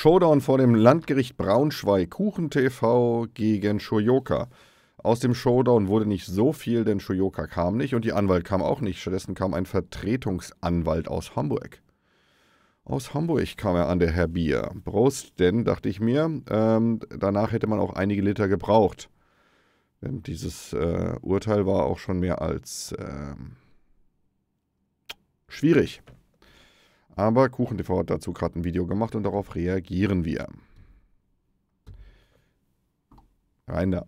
Showdown vor dem Landgericht Braunschweig, Kuchen TV gegen Shoyoka. Aus dem Showdown wurde nicht so viel, denn Shoyoka kam nicht und die Anwalt kam auch nicht. Stattdessen kam ein Vertretungsanwalt aus Hamburg. Aus Hamburg kam er an, der Herr Bier. Prost, denn, dachte ich mir, ähm, danach hätte man auch einige Liter gebraucht. Denn dieses äh, Urteil war auch schon mehr als äh, schwierig. Aber KuchenTV hat dazu gerade ein Video gemacht und darauf reagieren wir. Rein da.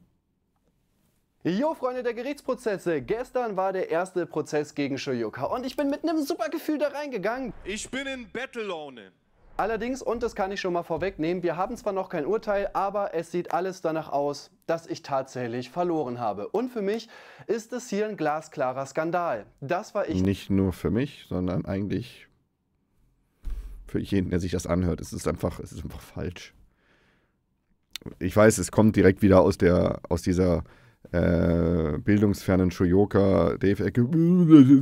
Jo, Freunde der Gerichtsprozesse. Gestern war der erste Prozess gegen Shoyoka und ich bin mit einem super Gefühl da reingegangen. Ich bin in Battle-Laune. Allerdings, und das kann ich schon mal vorwegnehmen, wir haben zwar noch kein Urteil, aber es sieht alles danach aus, dass ich tatsächlich verloren habe. Und für mich ist es hier ein glasklarer Skandal. Das war ich. Nicht nur für mich, sondern eigentlich für jeden, der sich das anhört. Es ist einfach, es ist einfach falsch. Ich weiß, es kommt direkt wieder aus der, aus dieser äh, bildungsfernen Shoyoka Dave-Ecke,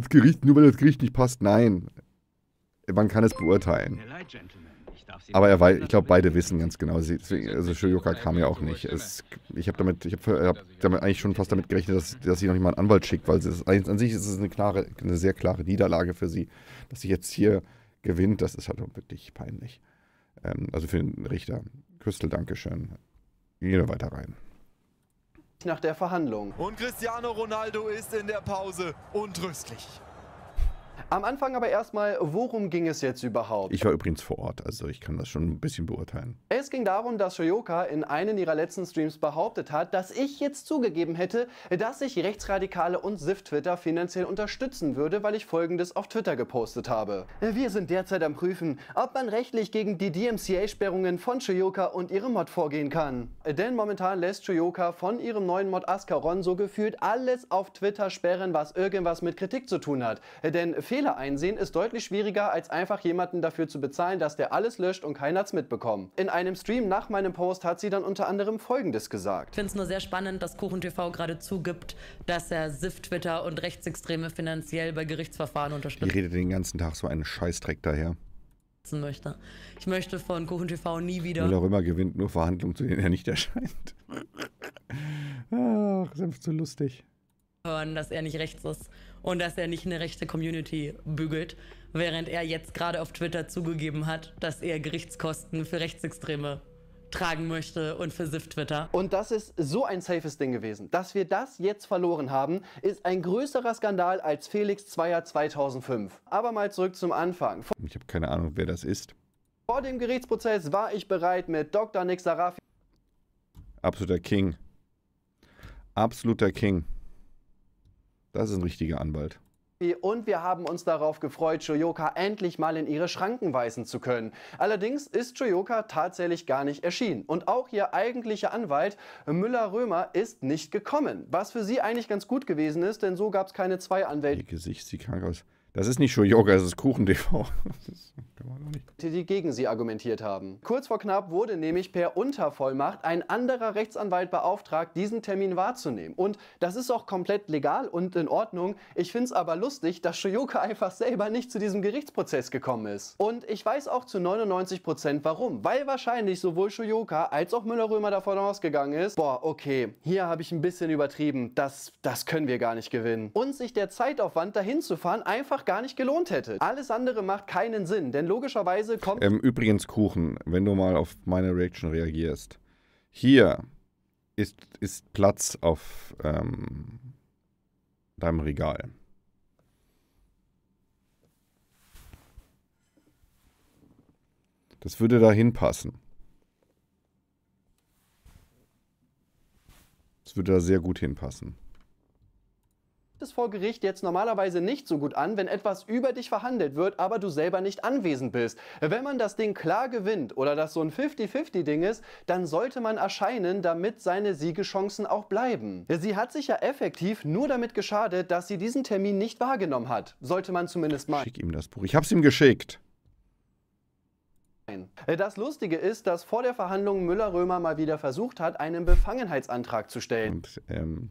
das Gericht, nur weil das Gericht nicht passt. Nein. Man kann es beurteilen. Aber er weiß, ich glaube, beide wissen ganz genau. Deswegen, also Shoyoka kam ja auch nicht. Es, ich habe damit, ich hab, hab, eigentlich schon fast damit gerechnet, dass, dass sie noch nicht mal einen Anwalt schickt, weil es an sich ist es eine klare, eine sehr klare Niederlage für sie, dass sie jetzt hier gewinnt, das ist halt auch wirklich peinlich. Ähm, also für den Richter. Küstel, Dankeschön. Gehen wir weiter rein nach der Verhandlung. Und Cristiano Ronaldo ist in der Pause untröstlich. Am Anfang aber erstmal, worum ging es jetzt überhaupt? Ich war übrigens vor Ort, also ich kann das schon ein bisschen beurteilen. Es ging darum, dass Shoyoka in einem ihrer letzten Streams behauptet hat, dass ich jetzt zugegeben hätte, dass ich Rechtsradikale und SIF-Twitter finanziell unterstützen würde, weil ich folgendes auf Twitter gepostet habe. Wir sind derzeit am Prüfen, ob man rechtlich gegen die DMCA-Sperrungen von Shoyoka und ihrem Mod vorgehen kann. Denn momentan lässt Shoyoka von ihrem neuen Mod Ascaron so gefühlt alles auf Twitter sperren, was irgendwas mit Kritik zu tun hat. Denn Fehler einsehen ist deutlich schwieriger, als einfach jemanden dafür zu bezahlen, dass der alles löscht und keiner hat's mitbekommen. In einem Stream nach meinem Post hat sie dann unter anderem folgendes gesagt. Ich finde es nur sehr spannend, dass KuchenTV gerade zugibt, dass er SIF, Twitter und Rechtsextreme finanziell bei Gerichtsverfahren unterstützt. Ich rede den ganzen Tag so einen Scheißdreck daher möchte. Ich möchte von Kuchen TV nie wieder. Müller Römer gewinnt nur Verhandlungen, zu denen er nicht erscheint. Ach, ist einfach so lustig. Hören, dass er nicht rechts ist und dass er nicht eine rechte Community bügelt, während er jetzt gerade auf Twitter zugegeben hat, dass er Gerichtskosten für Rechtsextreme tragen möchte und für SIF Twitter. Und das ist so ein safes Ding gewesen. Dass wir das jetzt verloren haben, ist ein größerer Skandal als Felix Zweier 2005. Aber mal zurück zum Anfang. Ich habe keine Ahnung, wer das ist. Vor dem Gerichtsprozess war ich bereit mit Dr. Nick Sarafi. Absoluter King. Absoluter King. Das ist ein richtiger Anwalt. Und wir haben uns darauf gefreut, Shoyoka endlich mal in ihre Schranken weisen zu können. Allerdings ist Shoyoka tatsächlich gar nicht erschienen. Und auch ihr eigentlicher Anwalt Müller-Römer ist nicht gekommen. Was für sie eigentlich ganz gut gewesen ist, denn so gab es keine zwei Anwälte. Ihr Gesicht sieht krank aus. Das ist nicht Shoyoga, das ist Kuchen-TV. Die gegen sie argumentiert haben. Kurz vor knapp wurde nämlich per Untervollmacht ein anderer Rechtsanwalt beauftragt, diesen Termin wahrzunehmen. Und das ist auch komplett legal und in Ordnung. Ich finde es aber lustig, dass Shoyoka einfach selber nicht zu diesem Gerichtsprozess gekommen ist. Und ich weiß auch zu 99% Prozent warum. Weil wahrscheinlich sowohl Shoyoka als auch Müller-Römer davon ausgegangen ist, boah, okay, hier habe ich ein bisschen übertrieben, das, das können wir gar nicht gewinnen. Und sich der Zeitaufwand dahin zu fahren, einfach gar nicht gelohnt hätte. Alles andere macht keinen Sinn, denn logischerweise kommt. Ähm, übrigens, Kuchen, wenn du mal auf meine Reaction reagierst. Hier ist, ist Platz auf ähm, deinem Regal. Das würde da hinpassen. Das würde da sehr gut hinpassen es vor Gericht jetzt normalerweise nicht so gut an, wenn etwas über dich verhandelt wird, aber du selber nicht anwesend bist. Wenn man das Ding klar gewinnt oder das so ein 50-50-Ding ist, dann sollte man erscheinen, damit seine Siegeschancen auch bleiben. Sie hat sich ja effektiv nur damit geschadet, dass sie diesen Termin nicht wahrgenommen hat. Sollte man zumindest mal. Schick ihm das Buch. Ich hab's ihm geschickt. Das Lustige ist, dass vor der Verhandlung Müller-Römer mal wieder versucht hat, einen Befangenheitsantrag zu stellen. Und, ähm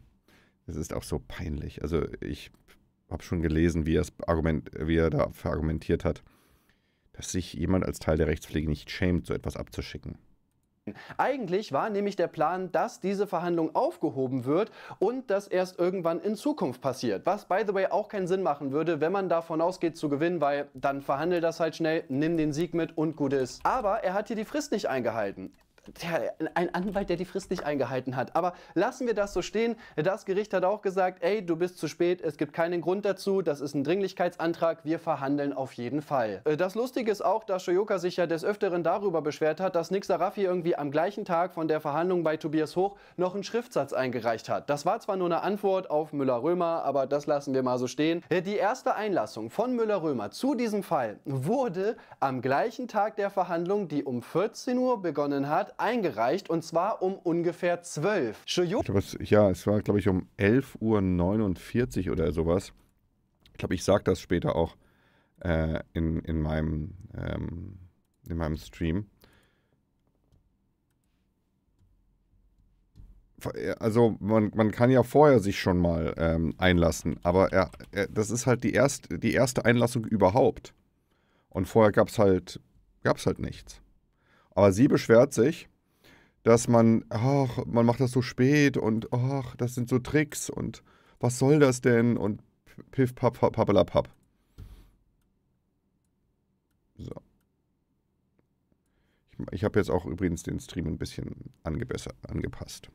es ist auch so peinlich. Also ich habe schon gelesen, wie, Argument, wie er da verargumentiert hat, dass sich jemand als Teil der Rechtspflege nicht schämt, so etwas abzuschicken. Eigentlich war nämlich der Plan, dass diese Verhandlung aufgehoben wird und das erst irgendwann in Zukunft passiert. Was, by the way, auch keinen Sinn machen würde, wenn man davon ausgeht zu gewinnen, weil dann verhandelt das halt schnell, nimm den Sieg mit und gut ist. Aber er hat hier die Frist nicht eingehalten tja, ein Anwalt, der die Frist nicht eingehalten hat. Aber lassen wir das so stehen. Das Gericht hat auch gesagt, ey, du bist zu spät, es gibt keinen Grund dazu, das ist ein Dringlichkeitsantrag, wir verhandeln auf jeden Fall. Äh, das Lustige ist auch, dass Shoyoka sich ja des Öfteren darüber beschwert hat, dass Nick Sarafi irgendwie am gleichen Tag von der Verhandlung bei Tobias Hoch noch einen Schriftsatz eingereicht hat. Das war zwar nur eine Antwort auf Müller-Römer, aber das lassen wir mal so stehen. Äh, die erste Einlassung von Müller-Römer zu diesem Fall wurde am gleichen Tag der Verhandlung, die um 14 Uhr begonnen hat, eingereicht und zwar um ungefähr 12. Shoyo ja, es war, glaube ich, um 11.49 Uhr oder sowas. Ich glaube, ich sage das später auch äh, in, in, meinem, ähm, in meinem Stream. also man, man kann ja vorher sich schon mal ähm, einlassen, aber er, er, äh, das ist halt die, erst, die erste Einlassung überhaupt. Und vorher gab es halt, gab's halt nichts. Aber sie beschwert sich, dass man, ach, man macht das so spät und ach, das sind so Tricks und was soll das denn und piff, papp, papp, papp. So. Ich, ich habe jetzt auch übrigens den Stream ein bisschen angepasst.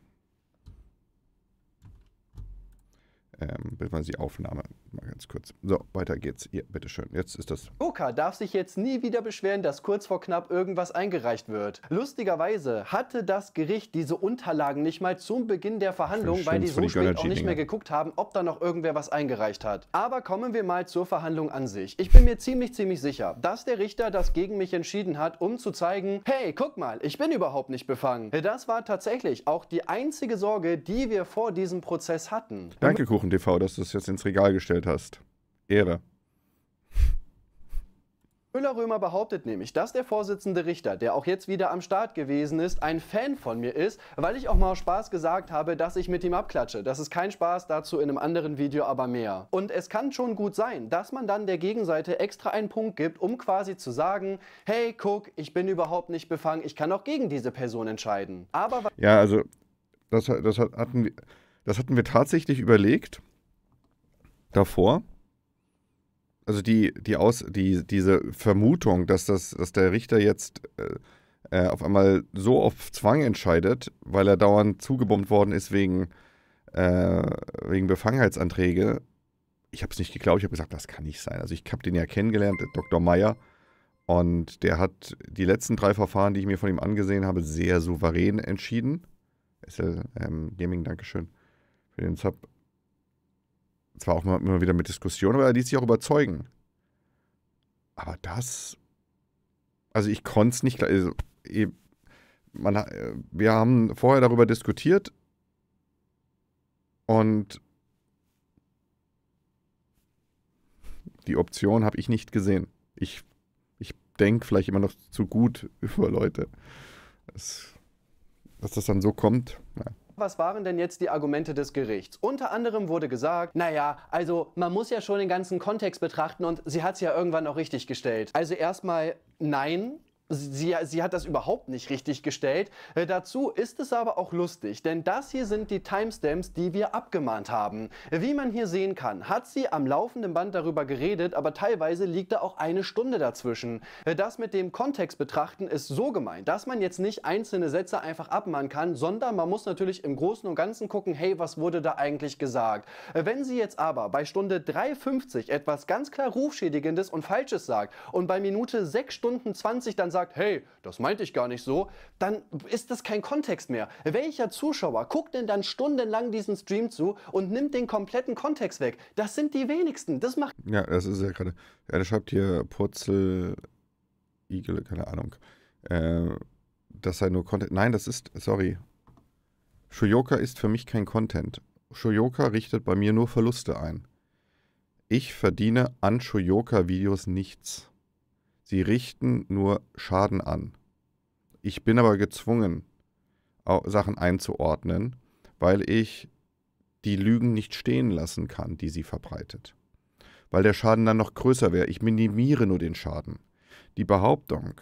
Ähm, bis man die Aufnahme mal ganz kurz. So, weiter geht's. Hier, bitteschön. Jetzt ist das. Luca darf sich jetzt nie wieder beschweren, dass kurz vor knapp irgendwas eingereicht wird. Lustigerweise hatte das Gericht diese Unterlagen nicht mal zum Beginn der Verhandlung, weil die so die spät auch nicht mehr geguckt haben, ob da noch irgendwer was eingereicht hat. Aber kommen wir mal zur Verhandlung an sich. Ich bin mir ziemlich, ziemlich sicher, dass der Richter das gegen mich entschieden hat, um zu zeigen, hey, guck mal, ich bin überhaupt nicht befangen. Das war tatsächlich auch die einzige Sorge, die wir vor diesem Prozess hatten. Danke, Kuchen TV, dass du es jetzt ins Regal gestellt gespielt hast. Ehre. Müller-Römer behauptet nämlich, dass der Vorsitzende Richter, der auch jetzt wieder am Start gewesen ist, ein Fan von mir ist, weil ich auch mal aus Spaß gesagt habe, dass ich mit ihm abklatsche. Das ist kein Spaß, dazu in einem anderen Video aber mehr. Und es kann schon gut sein, dass man dann der Gegenseite extra einen Punkt gibt, um quasi zu sagen, hey, guck, ich bin überhaupt nicht befangen, ich kann auch gegen diese Person entscheiden. Aber... Ja, also, das, das, hatten, wir, das hatten wir tatsächlich überlegt davor. Also die, die Aus, die, diese Vermutung, dass, das, dass der Richter jetzt äh, äh, auf einmal so auf Zwang entscheidet, weil er dauernd zugebombt worden ist wegen, äh, wegen Befangenheitsanträge. Ich habe es nicht geglaubt, ich habe gesagt, das kann nicht sein. Also ich habe den ja kennengelernt, Dr. Meyer. Und der hat die letzten drei Verfahren, die ich mir von ihm angesehen habe, sehr souverän entschieden. SL äh, ähm, Gaming, Dankeschön für den Sub zwar auch immer wieder mit Diskussionen, aber er ließ sich auch überzeugen. Aber das, also ich konnte es nicht, also, eh, man, äh, wir haben vorher darüber diskutiert und die Option habe ich nicht gesehen. Ich, ich denke vielleicht immer noch zu gut über Leute. Das, dass das dann so kommt, ja. Was waren denn jetzt die Argumente des Gerichts? Unter anderem wurde gesagt, naja, also man muss ja schon den ganzen Kontext betrachten und sie hat es ja irgendwann auch richtig gestellt. Also erstmal nein, Sie, sie, hat das überhaupt nicht richtig gestellt. Äh, dazu ist es aber auch lustig, denn das hier sind die Timestamps, die wir abgemahnt haben. Äh, wie man hier sehen kann, hat sie am laufenden Band darüber geredet, aber teilweise liegt da auch eine Stunde dazwischen. Äh, das mit dem Kontext betrachten ist so gemeint, dass man jetzt nicht einzelne Sätze einfach abmahnen kann, sondern man muss natürlich im Großen und Ganzen gucken, hey, was wurde da eigentlich gesagt? Äh, wenn sie jetzt aber bei Stunde 3,50 etwas ganz klar Rufschädigendes und Falsches sagt und bei Minute 6 Stunden 20 dann sagt, hey, das meinte ich gar nicht so, dann ist das kein Kontext mehr. Welcher Zuschauer guckt denn dann stundenlang diesen Stream zu und nimmt den kompletten Kontext weg? Das sind die wenigsten. Das macht. Ja, das ist ja gerade. Er schreibt hier Purzel, Igel, keine Ahnung. Äh, das sei nur Content. Nein, das ist, sorry. Shoyoka ist für mich kein Content. Shoyoka richtet bei mir nur Verluste ein. Ich verdiene an Shoyoka-Videos nichts. Sie richten nur Schaden an. Ich bin aber gezwungen, Sachen einzuordnen, weil ich die Lügen nicht stehen lassen kann, die sie verbreitet. Weil der Schaden dann noch größer wäre. Ich minimiere nur den Schaden. Die Behauptung,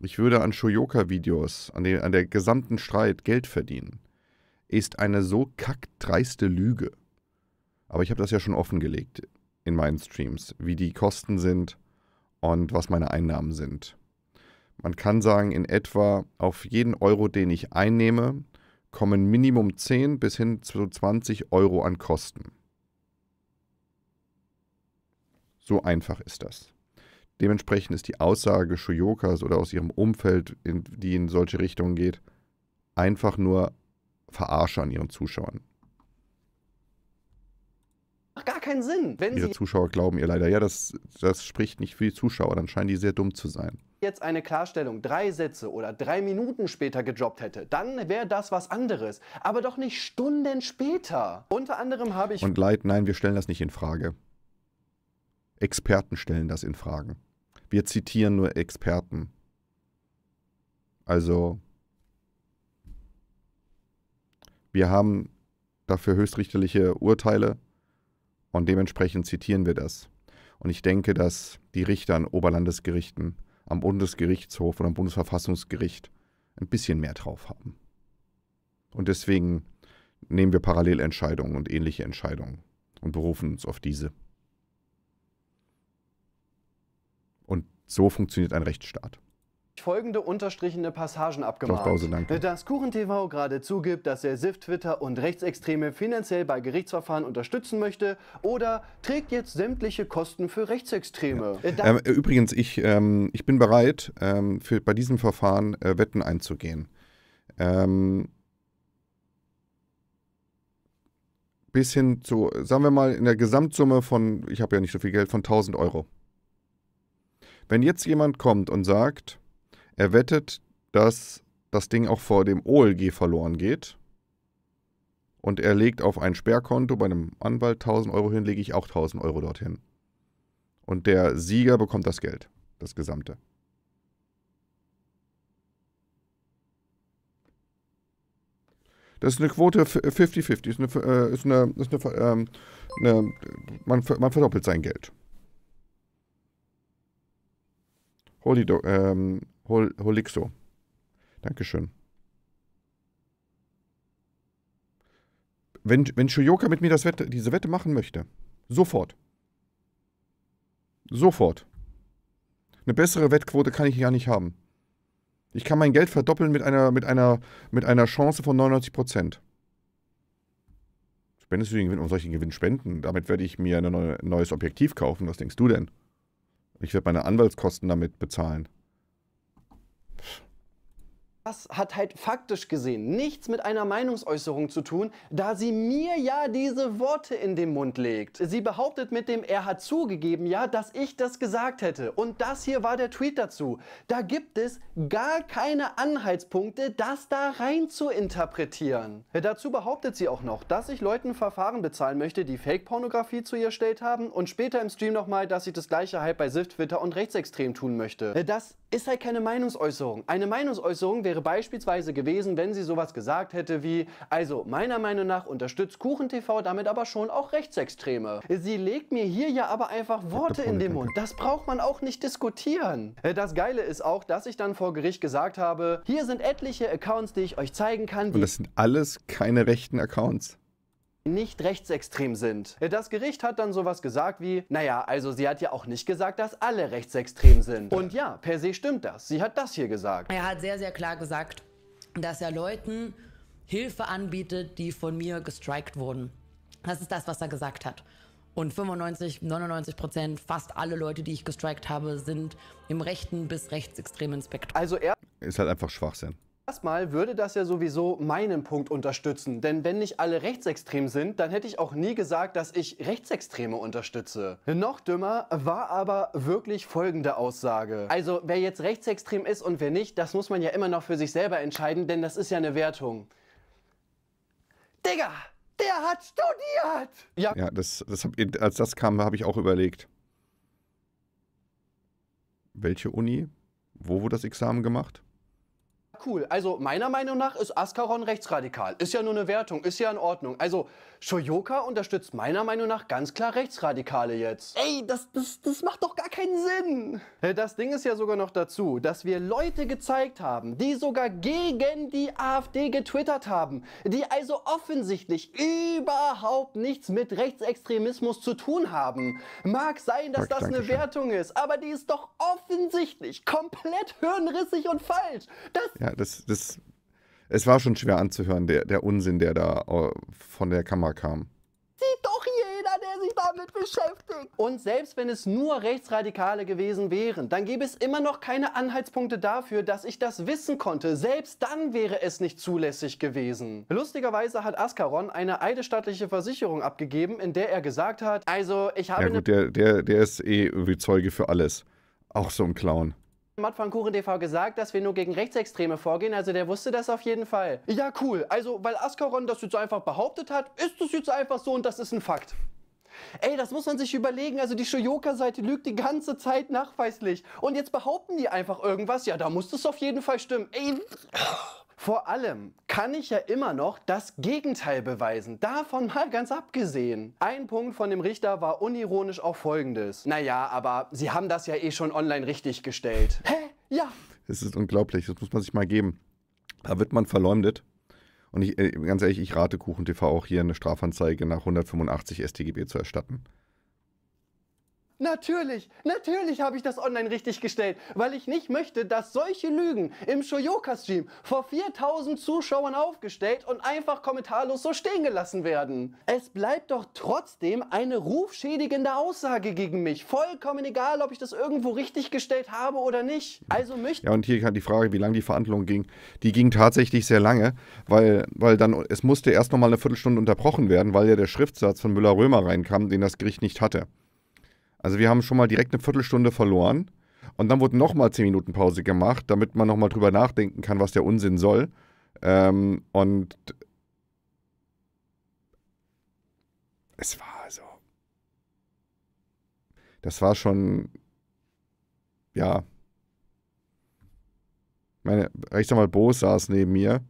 ich würde an Shoyoka-Videos, an, an der gesamten Streit Geld verdienen, ist eine so kackdreiste Lüge. Aber ich habe das ja schon offengelegt in meinen Streams, wie die Kosten sind, und was meine Einnahmen sind. Man kann sagen, in etwa auf jeden Euro, den ich einnehme, kommen Minimum 10 bis hin zu 20 Euro an Kosten. So einfach ist das. Dementsprechend ist die Aussage Shuyokas oder aus ihrem Umfeld, in, die in solche Richtungen geht, einfach nur Verarsche an ihren Zuschauern macht gar keinen Sinn. Wenn Ihre Zuschauer glauben ihr leider. Ja, das, das spricht nicht für die Zuschauer. Dann scheinen die sehr dumm zu sein jetzt eine Klarstellung drei Sätze oder drei Minuten später gejobbt hätte, dann wäre das was anderes. Aber doch nicht Stunden später. Unter anderem habe ich. Und Leid, nein, wir stellen das nicht in Frage. Experten stellen das in Frage. Wir zitieren nur Experten. Also. Wir haben dafür höchstrichterliche Urteile und dementsprechend zitieren wir das. Und ich denke, dass die Richter an Oberlandesgerichten, am Bundesgerichtshof und am Bundesverfassungsgericht ein bisschen mehr drauf haben. Und deswegen nehmen wir Parallelentscheidungen und ähnliche Entscheidungen und berufen uns auf diese. Und so funktioniert ein Rechtsstaat folgende unterstrichene Passagen abgemacht. Auf Pause, danke. Dass KuchenTV gerade zugibt, dass er SIF, Twitter und Rechtsextreme finanziell bei Gerichtsverfahren unterstützen möchte oder trägt jetzt sämtliche Kosten für Rechtsextreme. Ja. Ähm, äh, übrigens, ich, ähm, ich bin bereit, ähm, für, bei diesem Verfahren äh, Wetten einzugehen. Ähm, bis hin zu, sagen wir mal, in der Gesamtsumme von, ich habe ja nicht so viel Geld, von 1000 Euro. Wenn jetzt jemand kommt und sagt, er wettet, dass das Ding auch vor dem OLG verloren geht. Und er legt auf ein Sperrkonto bei einem Anwalt 1000 Euro hin, lege ich auch 1000 Euro dorthin. Und der Sieger bekommt das Geld, das gesamte. Das ist eine Quote 50-50. Ist eine, äh, ist eine, ist eine, ähm, eine man, man, verdoppelt sein Geld. Holy Do ähm, Hol Holixo. Dankeschön. Wenn, wenn Shuyoka mit mir das Wette, diese Wette machen möchte, sofort. Sofort. Eine bessere Wettquote kann ich ja nicht haben. Ich kann mein Geld verdoppeln mit einer, mit einer, mit einer Chance von 99%. Spendest du den Gewinn, um solchen Gewinn spenden? Damit werde ich mir ein neues Objektiv kaufen. Was denkst du denn? Ich werde meine Anwaltskosten damit bezahlen. Das hat halt faktisch gesehen nichts mit einer Meinungsäußerung zu tun, da sie mir ja diese Worte in den Mund legt. Sie behauptet mit dem er hat zugegeben ja, dass ich das gesagt hätte. Und das hier war der Tweet dazu. Da gibt es gar keine Anhaltspunkte, das da rein zu interpretieren. Dazu behauptet sie auch noch, dass ich Leuten Verfahren bezahlen möchte, die Fake-Pornografie zu ihr erstellt haben und später im Stream nochmal, dass ich das gleiche halt bei Sift, Twitter und Rechtsextrem tun möchte. Das ist halt keine Meinungsäußerung. Eine Meinungsäußerung wäre wäre beispielsweise gewesen, wenn sie sowas gesagt hätte wie, also meiner Meinung nach unterstützt KuchenTV damit aber schon auch Rechtsextreme. Sie legt mir hier ja aber einfach Worte in den Mund. Das braucht man auch nicht diskutieren. Äh, das Geile ist auch, dass ich dann vor Gericht gesagt habe, hier sind etliche Accounts, die ich euch zeigen kann. Und das sind alles keine rechten Accounts nicht rechtsextrem sind. Das Gericht hat dann sowas gesagt wie, naja, also sie hat ja auch nicht gesagt, dass alle rechtsextrem sind. Und ja, per se stimmt das. Sie hat das hier gesagt. Er hat sehr, sehr klar gesagt, dass er Leuten Hilfe anbietet, die von mir gestrikt wurden. Das ist das, was er gesagt hat. Und 95, 99 Prozent, fast alle Leute, die ich gestrikt habe, sind im rechten bis rechtsextremen Spektrum. Also er ist halt einfach Schwachsinn. Erstmal würde das ja sowieso meinen Punkt unterstützen, denn wenn nicht alle rechtsextrem sind, dann hätte ich auch nie gesagt, dass ich Rechtsextreme unterstütze. Noch dümmer war aber wirklich folgende Aussage. Also wer jetzt rechtsextrem ist und wer nicht, das muss man ja immer noch für sich selber entscheiden, denn das ist ja eine Wertung. Digga, der hat studiert! Ja, ja das, das hab, als das kam, habe ich auch überlegt. Welche Uni? Wo wurde das Examen gemacht? Cool. Also meiner Meinung nach ist Ascaron rechtsradikal. Ist ja nur eine Wertung, ist ja in Ordnung. Also Shoyoka unterstützt meiner Meinung nach ganz klar Rechtsradikale jetzt. Ey, das, das, das macht doch gar keinen Sinn. Das Ding ist ja sogar noch dazu, dass wir Leute gezeigt haben, die sogar gegen die AfD getwittert haben, die also offensichtlich überhaupt nichts mit Rechtsextremismus zu tun haben. Mag sein, dass das eine Wertung ist, aber die ist doch offensichtlich komplett hirnrissig und falsch. Das ja, das, das, es war schon schwer anzuhören, der, der Unsinn, der da äh, von der Kammer kam. Sieht doch jeder, der sich damit beschäftigt. Und selbst wenn es nur Rechtsradikale gewesen wären, dann gäbe es immer noch keine Anhaltspunkte dafür, dass ich das wissen konnte. Selbst dann wäre es nicht zulässig gewesen. Lustigerweise hat Ascaron eine eidesstattliche Versicherung abgegeben, in der er gesagt hat, also ich habe... Ja ne gut, der, der, der ist eh wie Zeuge für alles. Auch so ein Clown. Matt van Kuchen TV gesagt, dass wir nur gegen Rechtsextreme vorgehen, also der wusste das auf jeden Fall. Ja, cool. Also, weil Askaron das jetzt einfach behauptet hat, ist es jetzt einfach so und das ist ein Fakt. Ey, das muss man sich überlegen. Also die Shoyoka-Seite lügt die ganze Zeit nachweislich. Und jetzt behaupten die einfach irgendwas. Ja, da muss es auf jeden Fall stimmen. Ey. Vor allem kann ich ja immer noch das Gegenteil beweisen. Davon mal ganz abgesehen. Ein Punkt von dem Richter war unironisch auch folgendes. Naja, aber Sie haben das ja eh schon online richtig gestellt. Hä? Ja. Es ist unglaublich, das muss man sich mal geben. Da wird man verleumdet. Und ich, äh, ganz ehrlich, ich rate Kuchen TV auch hier eine Strafanzeige nach 185 StGB zu erstatten. Natürlich, natürlich habe ich das online richtig gestellt, weil ich nicht möchte, dass solche Lügen im Shoyoka-Stream vor 4000 Zuschauern aufgestellt und einfach kommentarlos so stehen gelassen werden. Es bleibt doch trotzdem eine rufschädigende Aussage gegen mich. Vollkommen egal, ob ich das irgendwo richtig gestellt habe oder nicht. Also mich. Ja, und hier die Frage, wie lange die Verhandlung ging. Die ging tatsächlich sehr lange, weil, weil dann, es musste erst nochmal eine Viertelstunde unterbrochen werden, weil ja der Schriftsatz von Müller-Römer reinkam, den das Gericht nicht hatte. Also wir haben schon mal direkt eine Viertelstunde verloren und dann wurde nochmal 10 Minuten Pause gemacht, damit man nochmal drüber nachdenken kann, was der Unsinn soll. Ähm, und es war so. Das war schon, ja. Meine mal, Boos saß neben mir.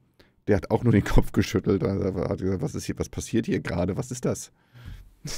Der hat auch nur den Kopf geschüttelt. Und hat gesagt, was ist hier, was passiert hier gerade? Was ist das?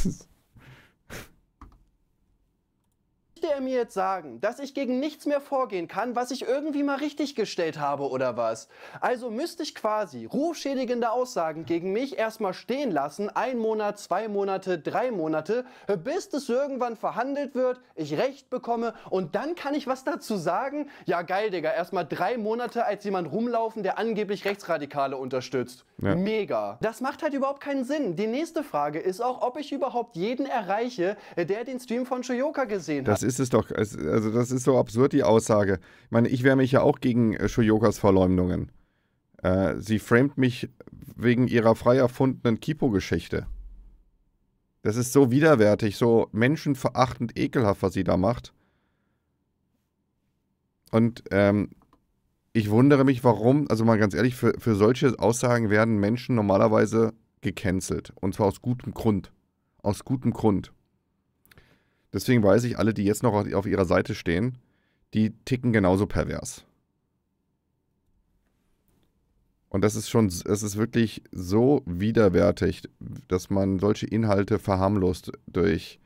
möchte er mir jetzt sagen, dass ich gegen nichts mehr vorgehen kann, was ich irgendwie mal richtig gestellt habe oder was? Also müsste ich quasi rufschädigende Aussagen gegen mich erstmal stehen lassen, ein Monat, zwei Monate, drei Monate, bis es irgendwann verhandelt wird, ich Recht bekomme und dann kann ich was dazu sagen? Ja geil, Digga, erstmal drei Monate als jemand rumlaufen, der angeblich Rechtsradikale unterstützt. Ja. Mega. Das macht halt überhaupt keinen Sinn. Die nächste Frage ist auch, ob ich überhaupt jeden erreiche, der den Stream von Shoyoka gesehen das hat ist es doch. also, das ist so absurd, die Aussage. Ich meine, ich wehre mich ja auch gegen äh, Shoyokas Verleumdungen. Äh, sie framet mich wegen ihrer frei erfundenen Kipo-Geschichte. Das ist so widerwärtig, so menschenverachtend ekelhaft, was sie da macht. Und ähm, ich wundere mich, warum, also mal ganz ehrlich, für, für solche Aussagen werden Menschen normalerweise gecancelt. Und zwar aus gutem Grund. Aus gutem Grund. Deswegen weiß ich, alle, die jetzt noch auf ihrer Seite stehen, die ticken genauso pervers. Und das ist schon, es ist wirklich so widerwärtig, dass man solche Inhalte verharmlost durch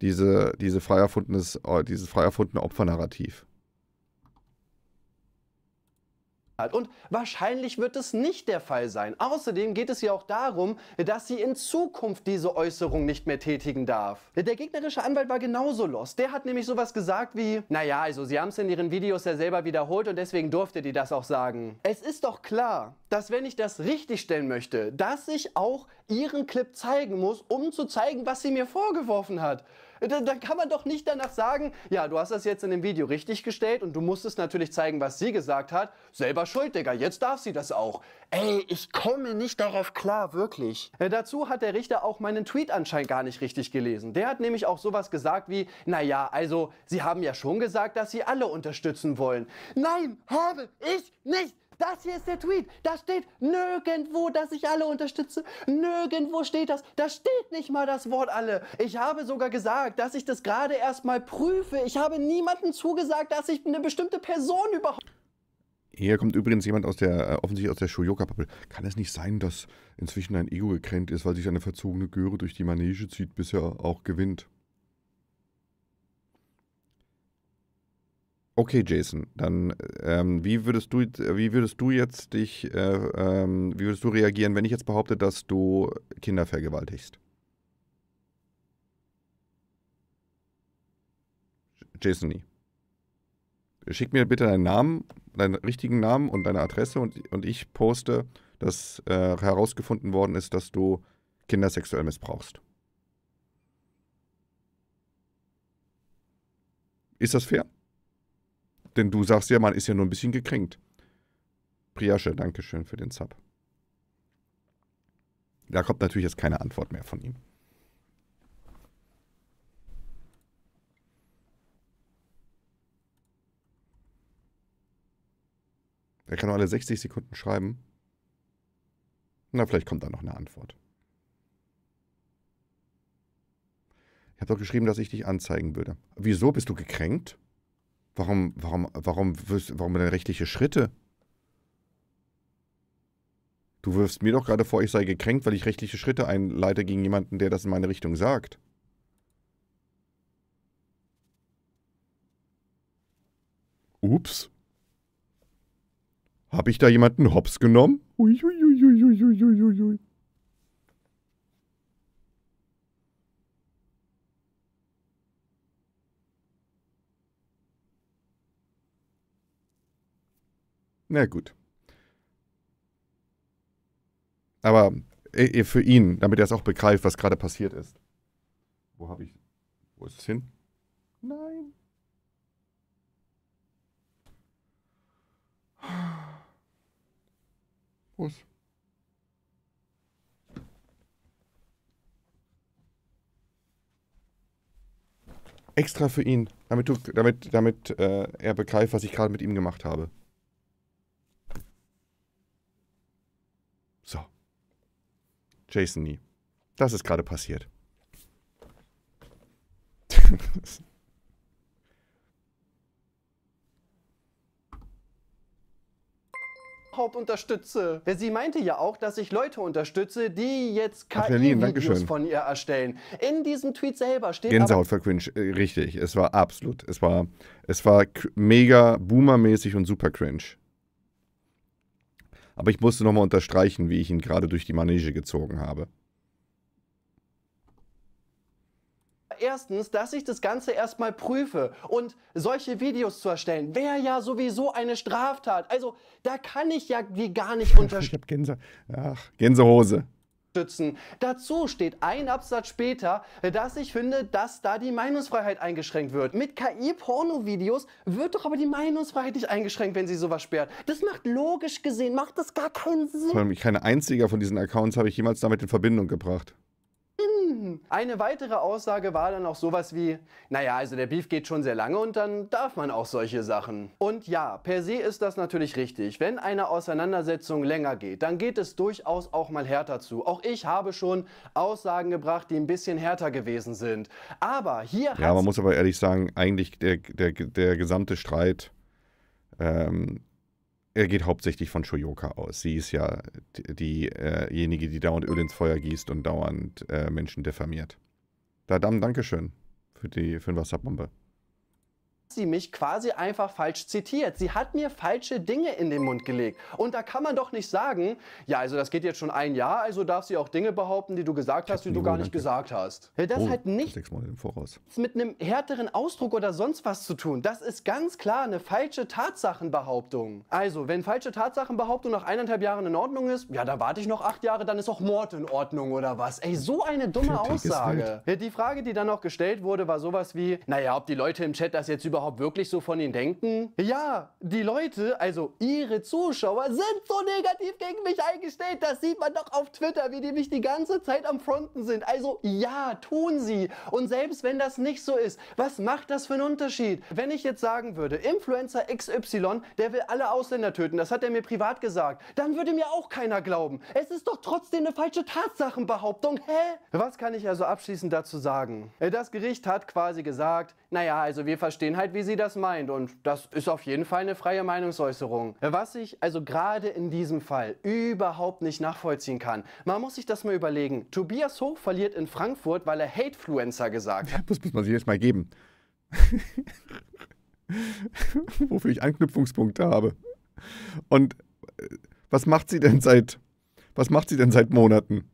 diese, diese frei erfundenes, äh, dieses frei erfundene Opfernarrativ. hat. Und wahrscheinlich wird es nicht der Fall sein. Außerdem geht es ja auch darum, dass sie in Zukunft diese Äußerung nicht mehr tätigen darf. Der gegnerische Anwalt war genauso los. Der hat nämlich sowas gesagt wie, naja, also sie haben es in ihren Videos ja selber wiederholt und deswegen durfte die das auch sagen. Es ist doch klar, dass wenn ich das richtigstellen möchte, dass ich auch ihren Clip zeigen muss, um zu zeigen, was sie mir vorgeworfen hat. Da, da, kann man doch nicht danach sagen, ja, du hast das jetzt in dem Video richtig gestellt und du musstest natürlich zeigen, was sie gesagt hat. Selber schuld, Digga, jetzt darf sie das auch. Ey, ich komme nicht darauf klar, wirklich. Äh, dazu hat der Richter auch meinen Tweet anscheinend gar nicht richtig gelesen. Der hat nämlich auch sowas gesagt wie, naja, also, sie haben ja schon gesagt, dass sie alle unterstützen wollen. Nein, habe ich nicht das hier ist der Tweet. Da steht nirgendwo, dass ich alle unterstütze. Nirgendwo steht das. Da steht nicht mal das Wort alle. Ich habe sogar gesagt, dass ich das gerade erstmal prüfe. Ich habe niemandem zugesagt, dass ich eine bestimmte Person überhaupt. Hier kommt übrigens jemand aus der, äh, offensichtlich aus der Shoyoka-Bubble. Kann es nicht sein, dass inzwischen ein Ego gekränkt ist, weil sich eine verzogene Göre durch die Manege zieht, bis er auch gewinnt? Okay, Jason, dann ähm, wie würdest du wie würdest du jetzt dich äh, ähm, wie würdest du reagieren, wenn ich jetzt behaupte, dass du Kinder vergewaltigst? Jason nie. Schick mir bitte deinen Namen, deinen richtigen Namen und deine Adresse und, und ich poste, dass äh, herausgefunden worden ist, dass du Kinder sexuell missbrauchst. Ist das fair? denn du sagst ja, man ist ja nur ein bisschen gekränkt. Priasche, danke schön für den Sub. Da kommt natürlich jetzt keine Antwort mehr von ihm. Er kann nur alle 60 Sekunden schreiben. Na, vielleicht kommt da noch eine Antwort. Ich habe doch geschrieben, dass ich dich anzeigen würde. Wieso bist du gekränkt? Warum, warum, warum, warum denn rechtliche Schritte? Du wirfst mir doch gerade vor, ich sei gekränkt, weil ich rechtliche Schritte einleite gegen jemanden, der das in meine Richtung sagt. Ups. Habe ich da jemanden hops genommen? Uiuiuiuiuiuiui. Na gut. Aber äh, äh, für ihn, damit er es auch begreift, was gerade passiert ist. Wo habe ich. Wo ist es hin? Nein. Wo ist. Extra für ihn, damit, du, damit, damit äh, er begreift, was ich gerade mit ihm gemacht habe. Jason nie. Das ist gerade passiert. Hauptunterstütze. sie meinte ja auch, dass ich Leute unterstütze, die jetzt KI-Videos von ihr erstellen. In diesem Tweet selber steht Gänsehaut für cringe, äh, richtig. Es war absolut. Es war, es war mega boomermäßig und super cringe. Aber ich musste nochmal unterstreichen, wie ich ihn gerade durch die Manege gezogen habe. erstens, dass ich das Ganze erstmal prüfe und solche Videos zu erstellen, wäre ja sowieso eine Straftat. Also da kann ich ja wie gar nicht unterstreichen. ich habe Gänse. Ach, Gänsehose schützen. Dazu steht ein Absatz später, dass ich finde, dass da die Meinungsfreiheit eingeschränkt wird. Mit KI-Porno-Videos wird doch aber die Meinungsfreiheit nicht eingeschränkt, wenn sie sowas sperrt. Das macht logisch gesehen, macht das gar keinen Sinn. Keine einzige von diesen Accounts habe ich jemals damit in Verbindung gebracht gefunden. Eine weitere Aussage war dann auch sowas wie, naja, also der Beef geht schon sehr lange und dann darf man auch solche Sachen. Und ja, per se ist das natürlich richtig. Wenn eine Auseinandersetzung länger geht, dann geht es durchaus auch mal härter zu. Auch ich habe schon Aussagen gebracht, die ein bisschen härter gewesen sind. Aber hier... Ja, man muss aber ehrlich sagen, eigentlich der, der, der gesamte Streit ähm, er geht hauptsächlich von Shoyoka aus. Sie ist ja diejenige, die dauernd Öl ins Feuer gießt und dauernd äh, Menschen diffamiert. Da, Dam, Dankeschön für, die, für den Wasserbombe sie mich quasi einfach falsch zitiert. Sie hat mir falsche Dinge in den Mund gelegt. Und da kann man doch nicht sagen, ja, also das geht jetzt schon ein Jahr, also darf sie auch Dinge behaupten, die du gesagt hast, die du gar nicht gesagt hast. Oh, das oh, hat nichts mit einem härteren Ausdruck oder sonst was zu tun. Das ist ganz klar eine falsche Tatsachenbehauptung. Also, wenn falsche Tatsachenbehauptung nach eineinhalb Jahren in Ordnung ist, ja, da warte ich noch acht Jahre, dann ist auch Mord in Ordnung oder was. Ey, so eine dumme Aussage. Die Frage, die dann noch gestellt wurde, war sowas wie, naja, ob die Leute im Chat das jetzt überhaupt überhaupt wirklich so von ihnen denken? Ja, die Leute, also ihre Zuschauer, sind so negativ gegen mich eingestellt. Das sieht man doch auf Twitter, wie die mich die ganze Zeit am Fronten sind. Also ja, tun sie. Und selbst wenn das nicht so ist, was macht das für einen Unterschied? Wenn ich jetzt sagen würde, Influencer XY, der will alle Ausländer töten, das hat er mir privat gesagt, dann würde mir auch keiner glauben. Es ist doch trotzdem eine falsche Tatsachenbehauptung, hä? Was kann ich also abschließend dazu sagen? Äh, das Gericht hat quasi gesagt, naja, also wir verstehen halt Öffentlichkeit, wie sie das meint. Und das ist auf jeden Fall eine freie Meinungsäußerung. Was ich also gerade in diesem Fall überhaupt nicht nachvollziehen kann. Man muss sich das mal überlegen. Tobias Hoch verliert in Frankfurt, weil er Hatefluencer gesagt hat. Das muss man sich jetzt mal geben. Wofür ich Anknüpfungspunkte habe. Und äh, was macht sie denn seit was macht sie denn seit Monaten?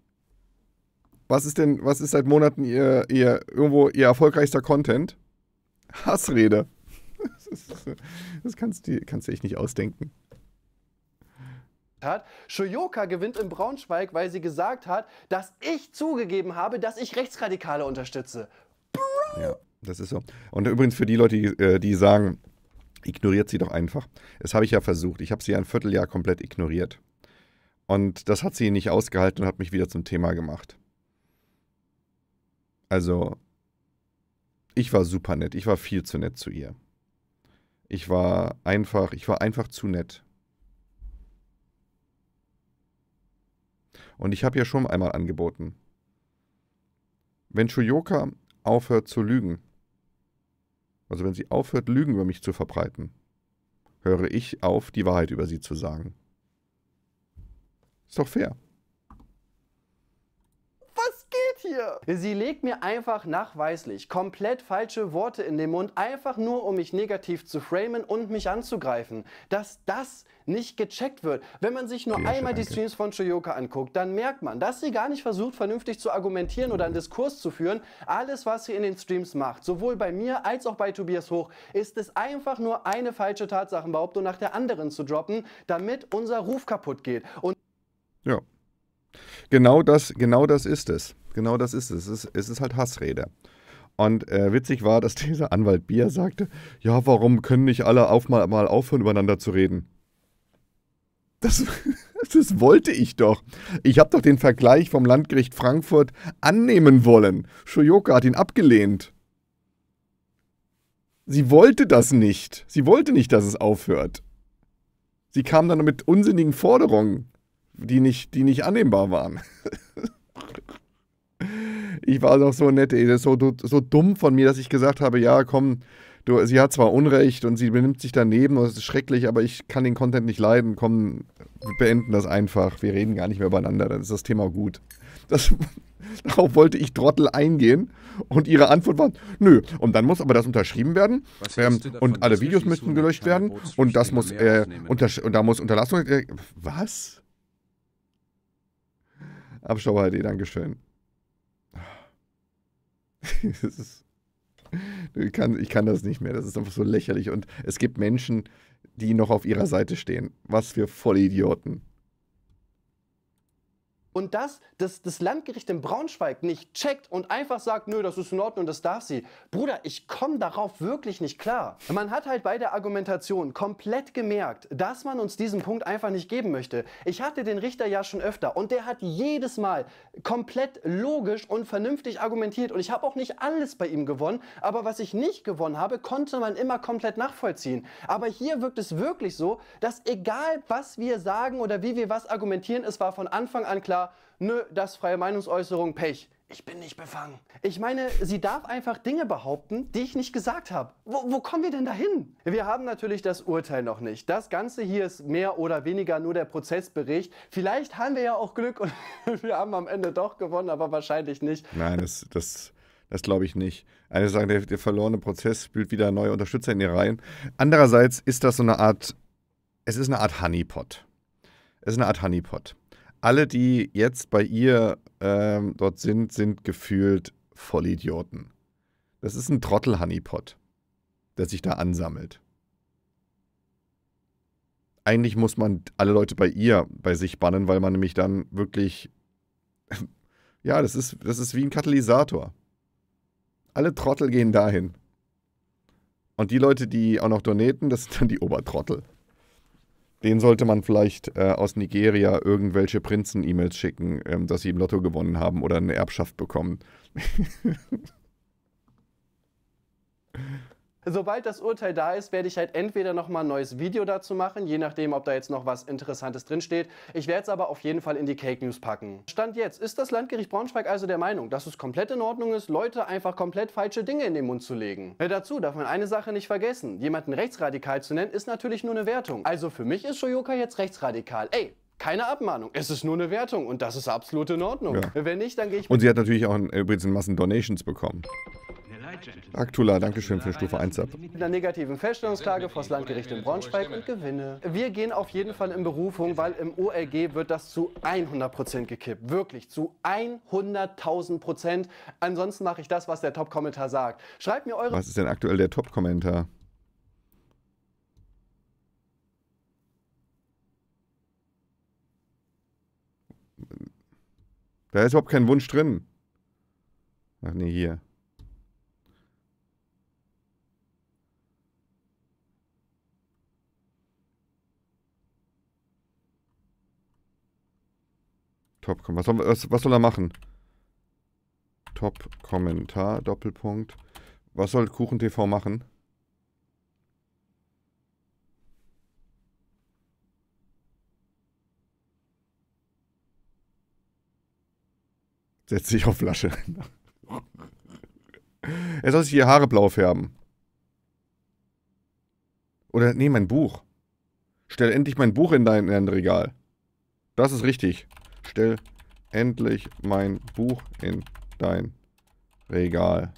Was ist denn was ist seit Monaten ihr ihr irgendwo ihr erfolgreichster Content? Hassrede. Das kannst du, kannst du echt nicht ausdenken. Hat. Shoyoka gewinnt in Braunschweig, weil sie gesagt hat, dass ich zugegeben habe, dass ich Rechtsradikale unterstütze. Bro! Ja, das ist so. Und übrigens für die Leute, die, äh, die sagen, ignoriert sie doch einfach. Das habe ich ja versucht. Ich habe sie ein Vierteljahr komplett ignoriert. Und das hat sie nicht ausgehalten und hat mich wieder zum Thema gemacht. Also, ich war super nett. Ich war viel zu nett zu ihr. Ich war einfach, ich war einfach zu nett. Und ich habe ihr schon einmal angeboten. Wenn Shuyoka aufhört zu lügen, also wenn sie aufhört, Lügen über mich zu verbreiten, höre ich auf, die Wahrheit über sie zu sagen. Ist doch fair hier? Sie legt mir einfach nachweislich komplett falsche Worte in den Mund, einfach nur um mich negativ zu framen und mich anzugreifen. Dass das nicht gecheckt wird. Wenn man sich nur ja, einmal die Streams von Shoyoka anguckt, dann merkt man, dass sie gar nicht versucht, vernünftig zu argumentieren oder einen Diskurs zu führen. Alles, was sie in den Streams macht, sowohl bei mir als auch bei Tobias Hoch, ist es einfach nur eine falsche Tatsachenbehauptung nach der anderen zu droppen, damit unser Ruf kaputt geht. Und ja, Genau das, genau das ist es. Genau das ist es. Es ist, es ist halt Hassrede. Und äh, witzig war, dass dieser Anwalt Bier sagte, ja, warum können nicht alle auf mal, mal aufhören, übereinander zu reden? Das, das wollte ich doch. Ich habe doch den Vergleich vom Landgericht Frankfurt annehmen wollen. Shoyoka hat ihn abgelehnt. Sie wollte das nicht. Sie wollte nicht, dass es aufhört. Sie kam dann mit unsinnigen Forderungen die nicht, die nicht annehmbar waren. ich war doch so nett, ey. Das ist so, so dumm von mir, dass ich gesagt habe, ja, komm, du, sie hat zwar Unrecht und sie benimmt sich daneben und es ist schrecklich, aber ich kann den Content nicht leiden. Komm, wir beenden das einfach. Wir reden gar nicht mehr übereinander, dann ist das Thema gut. Das, darauf wollte ich Trottel eingehen und ihre Antwort war, nö, und dann muss aber das unterschrieben werden ähm, und alle Videos müssten gelöscht werden und das muss, äh, und da muss Unterlassung, äh, was? Abstau HD, halt eh, Dankeschön. ich, kann, ich kann das nicht mehr. Das ist einfach so lächerlich. Und es gibt Menschen, die noch auf ihrer Seite stehen. Was für Vollidioten. Und dass das, das Landgericht in Braunschweig nicht checkt und einfach sagt, nö, das ist in Ordnung, das darf sie. Bruder, ich komme darauf wirklich nicht klar. Man hat halt bei der Argumentation komplett gemerkt, dass man uns diesen Punkt einfach nicht geben möchte. Ich hatte den Richter ja schon öfter und der hat jedes Mal komplett logisch und vernünftig argumentiert. Und ich habe auch nicht alles bei ihm gewonnen, aber was ich nicht gewonnen habe, konnte man immer komplett nachvollziehen. Aber hier wirkt es wirklich so, dass egal was wir sagen oder wie wir was argumentieren, es war von Anfang an klar, nö, das freie Meinungsäußerung, Pech. Ich bin nicht befangen. Ich meine, sie darf einfach Dinge behaupten, die ich nicht gesagt habe. Wo, wo, kommen wir denn dahin? Wir haben natürlich das Urteil noch nicht. Das Ganze hier ist mehr oder weniger nur der Prozessbericht. Vielleicht haben wir ja auch Glück und wir haben am Ende doch gewonnen, aber wahrscheinlich nicht. Nein, das, das, das glaube ich nicht. Eine also sagen, der, der verlorene Prozess spült wieder neue Unterstützer in die Reihen. Andererseits ist das so eine Art, es ist eine Art Honeypot. Es ist eine Art Honeypot alle, die jetzt bei ihr ähm, dort sind, sind gefühlt Vollidioten. Das ist ein Trottel-Honeypot, der sich da ansammelt. Eigentlich muss man alle Leute bei ihr, bei sich bannen, weil man nämlich dann wirklich. ja, das ist, das ist wie ein Katalysator. Alle Trottel gehen dahin. Und die Leute, die auch noch donaten, das sind dann die Obertrottel den sollte man vielleicht äh, aus Nigeria irgendwelche Prinzen-E-Mails schicken, ähm, dass sie im Lotto gewonnen haben oder eine Erbschaft bekommen. Sobald das Urteil da ist, werde ich halt entweder nochmal ein neues Video dazu machen, je nachdem, ob da jetzt noch was Interessantes drinsteht. Ich werde es aber auf jeden Fall in die Cake News packen. Stand jetzt ist das Landgericht Braunschweig also der Meinung, dass es komplett in Ordnung ist, Leute einfach komplett falsche Dinge in den Mund zu legen. Ja, dazu darf man eine Sache nicht vergessen. Jemanden rechtsradikal zu nennen, ist natürlich nur eine Wertung. Also für mich ist Shoyoka jetzt rechtsradikal. Ey, keine Abmahnung. Es ist nur eine Wertung und das ist absolut in Ordnung. Ja. Wenn nicht, dann gehe ich. Und sie hat natürlich auch übrigens einen Massen Donations bekommen. Aktula, danke schön für Stufe 1 ab. Mit einer negativen Feststellungsklage vor das Landgericht in Braunschweig und gewinne. Wir gehen auf jeden Fall in Berufung, weil im OLG wird das zu 100 gekippt. Wirklich, zu 100.000 Ansonsten mache ich das, was der Top-Kommentar sagt. Schreibt mir eure... Was ist denn aktuell der Top-Kommentar? Da ist überhaupt kein Wunsch drin. Ach nee, hier. Top, was soll, was, was soll er machen? Top Kommentar, Doppelpunkt. Was soll Kuchen TV machen? Setz dich auf Flasche. er soll sich die Haare blau färben. Oder, nee, mein Buch. Stell endlich mein Buch in dein, in dein Regal. Das ist richtig. Stell endlich mein Buch in dein Regal.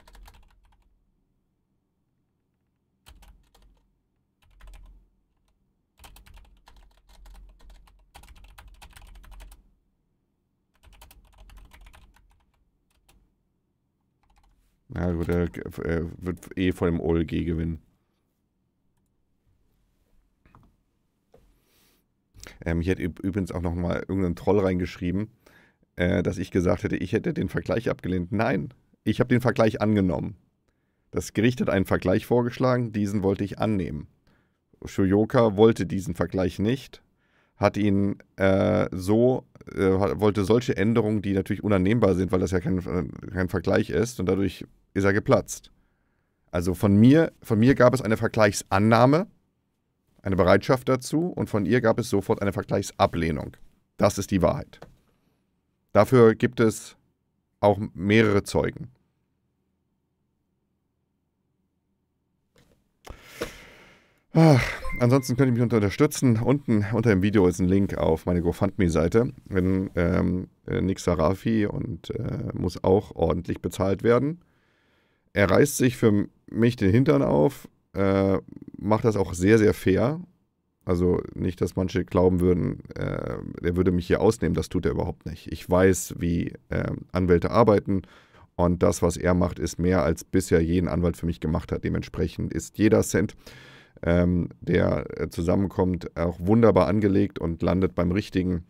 Na gut, er wird eh vor dem OLG gewinnen. Ähm, hier hat übrigens auch nochmal irgendein Troll reingeschrieben, äh, dass ich gesagt hätte, ich hätte den Vergleich abgelehnt. Nein, ich habe den Vergleich angenommen. Das Gericht hat einen Vergleich vorgeschlagen, diesen wollte ich annehmen. Shoyoka wollte diesen Vergleich nicht, hat ihn äh, so, äh, wollte solche Änderungen, die natürlich unannehmbar sind, weil das ja kein, kein Vergleich ist, und dadurch ist er geplatzt. Also von mir, von mir gab es eine Vergleichsannahme, eine Bereitschaft dazu und von ihr gab es sofort eine Vergleichsablehnung. Das ist die Wahrheit. Dafür gibt es auch mehrere Zeugen. Ach, ansonsten könnt ihr mich unterstützen. Unten unter dem Video ist ein Link auf meine GoFundMe-Seite. Wenn ähm, äh, Nick Sarafi und äh, muss auch ordentlich bezahlt werden. Er reißt sich für mich den Hintern auf, äh, macht das auch sehr, sehr fair. Also nicht, dass manche glauben würden, äh, der würde mich hier ausnehmen, das tut er überhaupt nicht. Ich weiß, wie äh, Anwälte arbeiten und das, was er macht, ist mehr, als bisher jeden Anwalt für mich gemacht hat. Dementsprechend ist jeder Cent, ähm, der äh, zusammenkommt, auch wunderbar angelegt und landet beim Richtigen.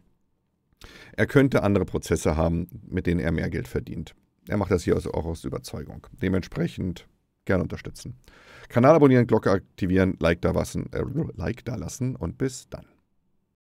Er könnte andere Prozesse haben, mit denen er mehr Geld verdient. Er macht das hier also auch aus Überzeugung. Dementsprechend gerne unterstützen. Kanal abonnieren, Glocke aktivieren, Like da, lassen, äh, like da lassen und bis dann.